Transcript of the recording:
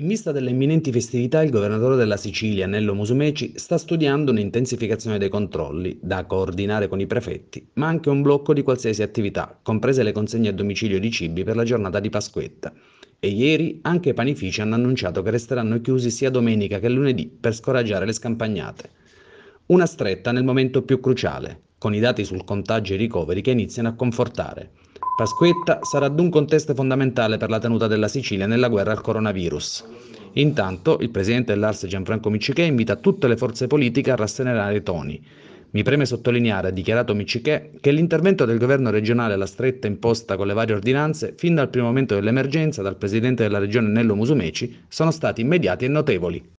In vista delle imminenti festività, il governatore della Sicilia, Nello Musumeci, sta studiando un'intensificazione dei controlli, da coordinare con i prefetti, ma anche un blocco di qualsiasi attività, comprese le consegne a domicilio di cibi per la giornata di Pasquetta. E ieri anche i panifici hanno annunciato che resteranno chiusi sia domenica che lunedì per scoraggiare le scampagnate. Una stretta nel momento più cruciale, con i dati sul contagio e i ricoveri che iniziano a confortare. Pasquetta sarà dunque un test fondamentale per la tenuta della Sicilia nella guerra al coronavirus. Intanto il presidente dell'Ars Gianfranco Miccichè invita tutte le forze politiche a rasserenare i toni. Mi preme sottolineare, ha dichiarato Miccichè, che l'intervento del governo regionale alla stretta imposta con le varie ordinanze, fin dal primo momento dell'emergenza dal presidente della regione Nello Musumeci, sono stati immediati e notevoli.